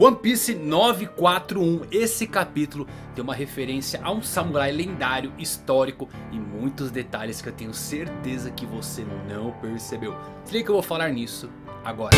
One Piece 941, esse capítulo tem uma referência a um samurai lendário, histórico e muitos detalhes que eu tenho certeza que você não percebeu. Se liga que eu vou falar nisso agora.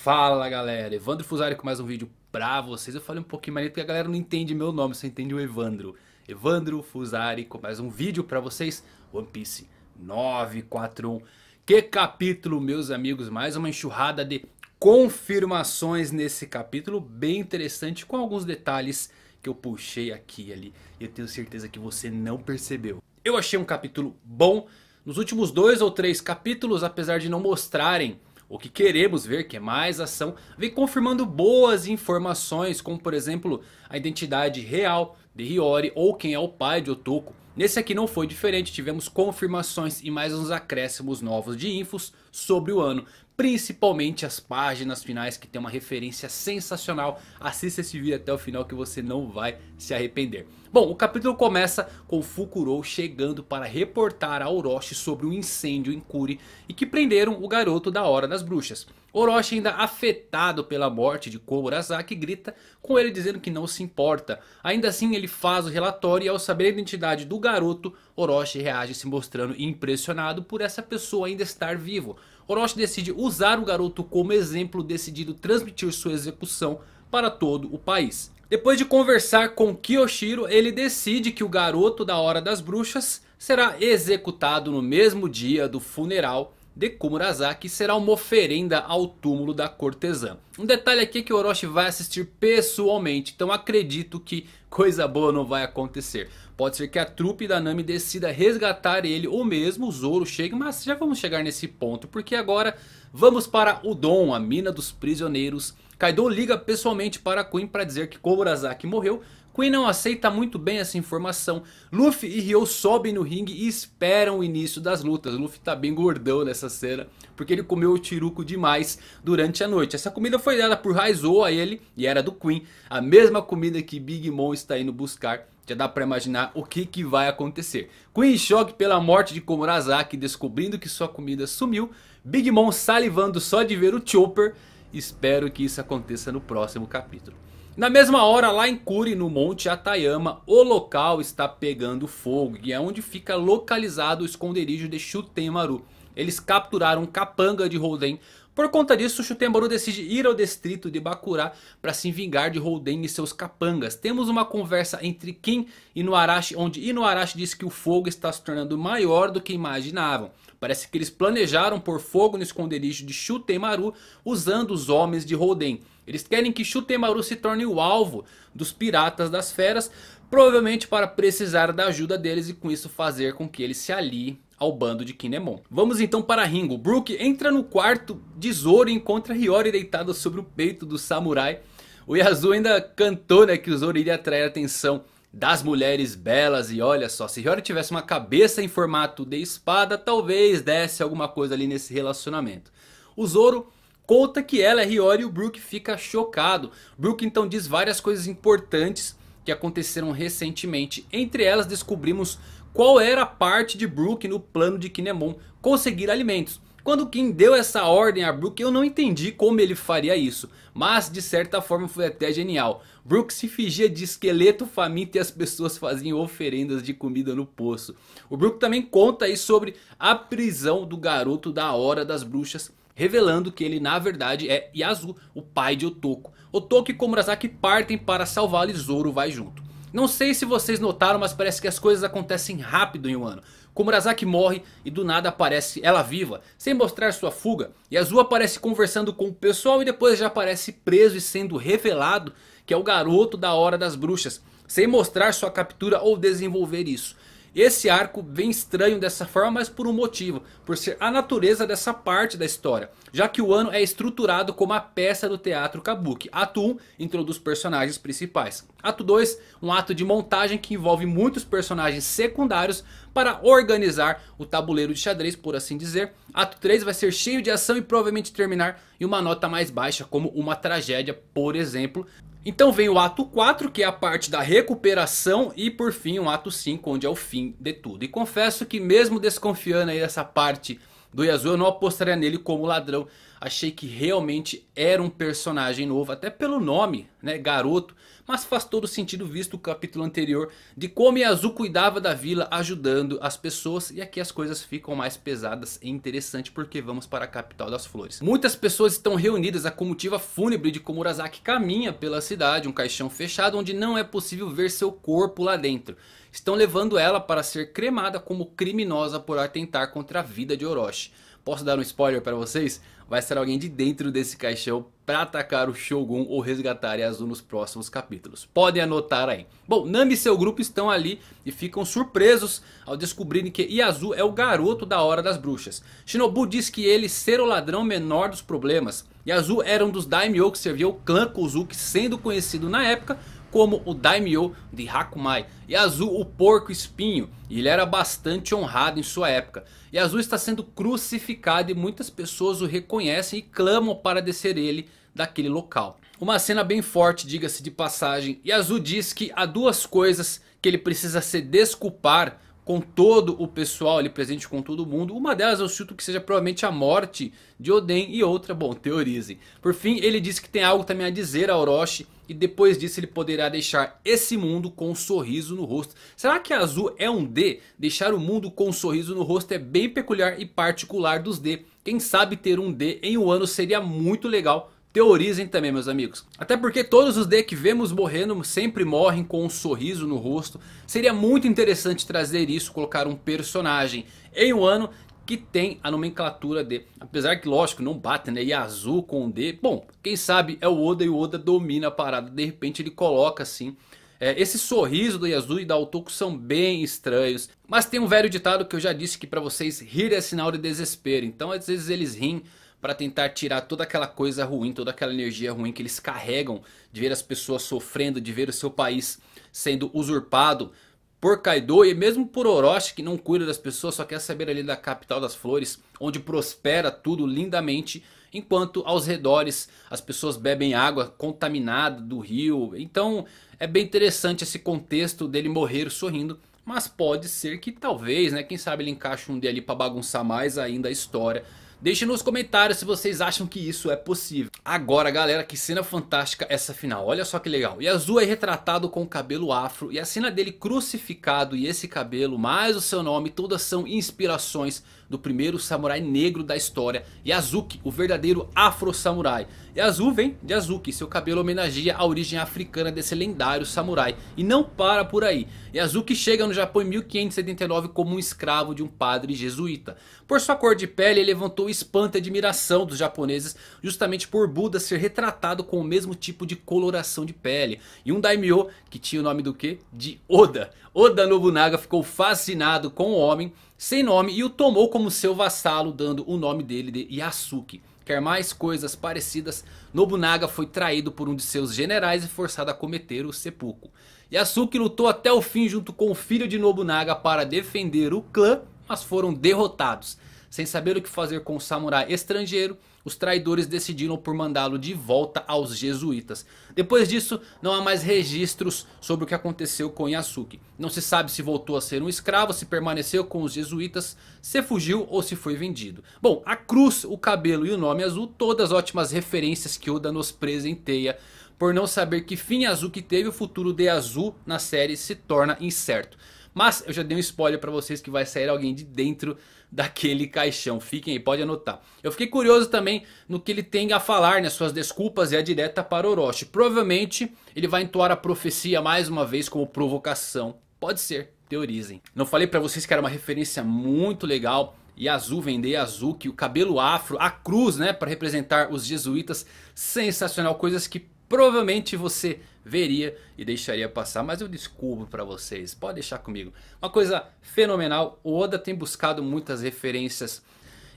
Fala galera, Evandro Fusari com mais um vídeo pra vocês. Eu falei um pouquinho mais é porque a galera não entende meu nome, só entende o Evandro. Evandro Fusari com mais um vídeo para vocês, One Piece 941. Que capítulo, meus amigos, mais uma enxurrada de confirmações nesse capítulo, bem interessante, com alguns detalhes que eu puxei aqui e ali. Eu tenho certeza que você não percebeu. Eu achei um capítulo bom. Nos últimos dois ou três capítulos, apesar de não mostrarem o que queremos ver, que é mais ação, vem confirmando boas informações, como por exemplo a identidade real de Hiyori ou quem é o pai de Otoko. Nesse aqui não foi diferente, tivemos confirmações e mais uns acréscimos novos de infos sobre o ano. Principalmente as páginas finais que tem uma referência sensacional. Assista esse vídeo até o final que você não vai se arrepender. Bom, o capítulo começa com Fukuro chegando para reportar a Orochi sobre um incêndio em Kuri. E que prenderam o garoto da Hora das Bruxas. Orochi ainda afetado pela morte de Komurazaki grita com ele dizendo que não se importa. Ainda assim ele faz o relatório e ao saber a identidade do garoto Orochi reage se mostrando impressionado por essa pessoa ainda estar vivo. Orochi decide usar o garoto como exemplo decidido transmitir sua execução para todo o país. Depois de conversar com Kiyoshiro, ele decide que o garoto da Hora das Bruxas será executado no mesmo dia do funeral de Kumurasaki será uma oferenda ao túmulo da cortesã. Um detalhe aqui é que Orochi vai assistir pessoalmente, então acredito que coisa boa não vai acontecer. Pode ser que a trupe da Nami decida resgatar ele ou mesmo o Zoro chegue, mas já vamos chegar nesse ponto, porque agora vamos para o Dom, a mina dos prisioneiros. Kaido liga pessoalmente para Queen para dizer que Kobarazaki morreu, Queen não aceita muito bem essa informação. Luffy e Ryo sobem no ringue e esperam o início das lutas. Luffy tá bem gordão nessa cena. Porque ele comeu o Tiruco demais durante a noite. Essa comida foi dada por Raizou a ele. E era do Queen. A mesma comida que Big Mom está indo buscar já dá para imaginar o que, que vai acontecer. Queen em choque pela morte de Komurasaki, descobrindo que sua comida sumiu. Big Mom salivando só de ver o Chopper. Espero que isso aconteça no próximo capítulo. Na mesma hora, lá em Kuri, no Monte Atayama, o local está pegando fogo. E é onde fica localizado o esconderijo de Shutenmaru. Eles capturaram um capanga de Holden por conta disso, Shutenbaru decide ir ao distrito de Bakura para se vingar de Holden e seus capangas. Temos uma conversa entre Kim e Inuarashi, onde Inuarashi diz que o fogo está se tornando maior do que imaginavam. Parece que eles planejaram pôr fogo no esconderijo de Shutenmaru usando os homens de Holden. Eles querem que Shutenmaru se torne o alvo dos piratas das feras, provavelmente para precisar da ajuda deles e com isso fazer com que ele se alie ao bando de Kinemon. Vamos então para Ringo. Brook entra no quarto de Zoro e encontra Hiyori deitada sobre o peito do samurai. O Yasuo ainda cantou né, que o Zoro iria atrair a atenção das mulheres belas. E olha só, se Hiyori tivesse uma cabeça em formato de espada, talvez desse alguma coisa ali nesse relacionamento. O Zoro conta que ela é Hiyori e o Brook fica chocado. Brook então diz várias coisas importantes que aconteceram recentemente. Entre elas descobrimos qual era a parte de Brook no plano de Kinemon conseguir alimentos. Quando Kim deu essa ordem a Brook, eu não entendi como ele faria isso. Mas de certa forma foi até genial. Brook se fingia de esqueleto faminto e as pessoas faziam oferendas de comida no poço. O Brook também conta aí sobre a prisão do garoto da Hora das Bruxas. Revelando que ele na verdade é Yasu, o pai de Otoko. Otoko e Komurasaki partem para salvá-lo e Zoro vai junto. Não sei se vocês notaram, mas parece que as coisas acontecem rápido em um ano. Komurasaki morre e do nada aparece ela viva, sem mostrar sua fuga. E Azul aparece conversando com o pessoal e depois já aparece preso e sendo revelado que é o garoto da Hora das Bruxas. Sem mostrar sua captura ou desenvolver isso. Esse arco vem estranho dessa forma, mas por um motivo. Por ser a natureza dessa parte da história. Já que o ano é estruturado como a peça do teatro Kabuki. Ato 1 introduz personagens principais. Ato 2, um ato de montagem que envolve muitos personagens secundários para organizar o tabuleiro de xadrez, por assim dizer. Ato 3 vai ser cheio de ação e provavelmente terminar em uma nota mais baixa, como uma tragédia, por exemplo. Então vem o ato 4, que é a parte da recuperação, e por fim o ato 5, onde é o fim de tudo. E confesso que mesmo desconfiando aí dessa parte do Yasuo, eu não apostaria nele como ladrão, achei que realmente era um personagem novo, até pelo nome, né, garoto. Mas faz todo sentido visto o capítulo anterior de como Yazu cuidava da vila ajudando as pessoas. E aqui as coisas ficam mais pesadas e interessantes porque vamos para a capital das flores. Muitas pessoas estão reunidas, a comitiva fúnebre de Komurasaki caminha pela cidade, um caixão fechado onde não é possível ver seu corpo lá dentro. Estão levando ela para ser cremada como criminosa por atentar contra a vida de Orochi. Posso dar um spoiler para vocês? vai ser alguém de dentro desse caixão para atacar o Shogun ou resgatar Yasuo nos próximos capítulos. Podem anotar aí. Bom, Nami e seu grupo estão ali e ficam surpresos ao descobrirem que Yasuo é o garoto da Hora das Bruxas. Shinobu diz que ele ser o ladrão menor dos problemas. Yasuo era um dos Daimyo que servia o clã Kozuki sendo conhecido na época como o Daimyo de Hakumai. e Azul o porco espinho. E ele era bastante honrado em sua época. e Azul está sendo crucificado e muitas pessoas o reconhecem e clamam para descer ele daquele local. Uma cena bem forte, diga-se de passagem. E Azul diz que há duas coisas que ele precisa se desculpar com todo o pessoal ali presente com todo mundo. Uma delas eu chuto que seja provavelmente a morte de Oden e outra, bom, teorizem. Por fim, ele disse que tem algo também a dizer a Orochi e depois disso ele poderá deixar esse mundo com um sorriso no rosto. Será que azul é um D? Deixar o mundo com um sorriso no rosto é bem peculiar e particular dos D. Quem sabe ter um D em um ano seria muito legal Teorizem também, meus amigos. Até porque todos os D que vemos morrendo sempre morrem com um sorriso no rosto. Seria muito interessante trazer isso, colocar um personagem em um ano que tem a nomenclatura D. Apesar que, lógico, não bate, né? E azul com D. Bom, quem sabe é o Oda e o Oda domina a parada. De repente ele coloca assim. É, esse sorriso do Yasuo e da Otoko são bem estranhos. Mas tem um velho ditado que eu já disse que para vocês rir é sinal de desespero. Então às vezes eles riem para tentar tirar toda aquela coisa ruim, toda aquela energia ruim que eles carregam de ver as pessoas sofrendo, de ver o seu país sendo usurpado por Kaido e mesmo por Orochi que não cuida das pessoas, só quer saber ali da capital das flores, onde prospera tudo lindamente, enquanto aos redores as pessoas bebem água contaminada do rio. Então é bem interessante esse contexto dele morrer sorrindo, mas pode ser que talvez, né, quem sabe ele encaixe um dia ali para bagunçar mais ainda a história Deixe nos comentários se vocês acham que isso é possível. Agora galera, que cena fantástica essa final. Olha só que legal. E Azul é retratado com o cabelo afro. E a cena dele crucificado e esse cabelo mais o seu nome. Todas são inspirações do primeiro samurai negro da história, Yazuki, o verdadeiro afro-samurai. Yasu vem de Azuki, seu cabelo homenageia a origem africana desse lendário samurai. E não para por aí, Yazuki chega no Japão em 1579 como um escravo de um padre jesuíta. Por sua cor de pele, ele levantou espanto e admiração dos japoneses justamente por Buda ser retratado com o mesmo tipo de coloração de pele. E um daimyo que tinha o nome do que? De Oda. Oda Nobunaga ficou fascinado com o homem sem nome e o tomou como seu vassalo dando o nome dele de Yasuki. Quer mais coisas parecidas, Nobunaga foi traído por um de seus generais e forçado a cometer o seppuku. Yasuki lutou até o fim junto com o filho de Nobunaga para defender o clã, mas foram derrotados. Sem saber o que fazer com o samurai estrangeiro, os traidores decidiram por mandá-lo de volta aos jesuítas. Depois disso, não há mais registros sobre o que aconteceu com Yasuke. Não se sabe se voltou a ser um escravo, se permaneceu com os jesuítas, se fugiu ou se foi vendido. Bom, a cruz, o cabelo e o nome azul, todas ótimas referências que Oda nos presenteia por não saber que fim Azul que teve o futuro de Azul na série se torna incerto. Mas eu já dei um spoiler para vocês que vai sair alguém de dentro daquele caixão. Fiquem aí, pode anotar. Eu fiquei curioso também no que ele tem a falar, né? Suas desculpas é a direta para Orochi. Provavelmente ele vai entoar a profecia mais uma vez como provocação. Pode ser, teorizem. Não falei para vocês que era uma referência muito legal e azul vender azul, que o cabelo afro, a cruz, né, para representar os jesuítas, sensacional, coisas que provavelmente você veria e deixaria passar, mas eu descubro para vocês, pode deixar comigo. Uma coisa fenomenal, o Oda tem buscado muitas referências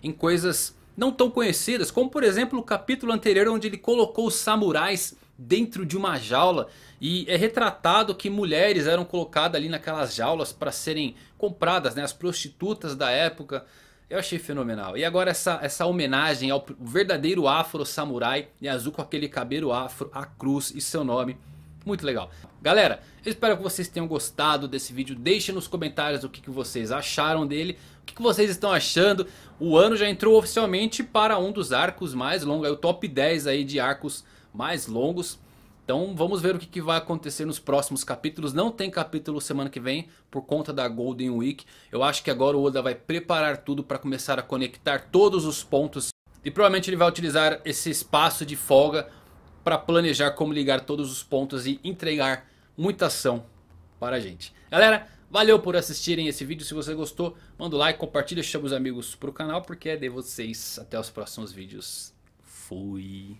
em coisas não tão conhecidas, como por exemplo o capítulo anterior onde ele colocou os samurais dentro de uma jaula e é retratado que mulheres eram colocadas ali naquelas jaulas para serem compradas, né, as prostitutas da época eu achei fenomenal. E agora essa, essa homenagem ao verdadeiro afro samurai em azul com aquele cabelo afro, a cruz e seu nome. Muito legal. Galera, eu espero que vocês tenham gostado desse vídeo. Deixem nos comentários o que, que vocês acharam dele. O que, que, vocês estão achando. O ano já entrou oficialmente para um dos arcos mais longos. É o top 10 aí de arcos mais longos. Então vamos ver o que, que, vai acontecer nos próximos capítulos. Não tem capítulo semana que vem por conta da Golden Week. Eu acho que agora o Oda vai preparar tudo para começar a conectar todos os pontos. E provavelmente ele vai utilizar esse espaço de folga para planejar como ligar todos os pontos e entregar muita ação para a gente. Galera, valeu por assistirem esse vídeo. Se você gostou, manda o um like, compartilha, chama os amigos para o canal porque é de vocês. Até os próximos vídeos. Fui.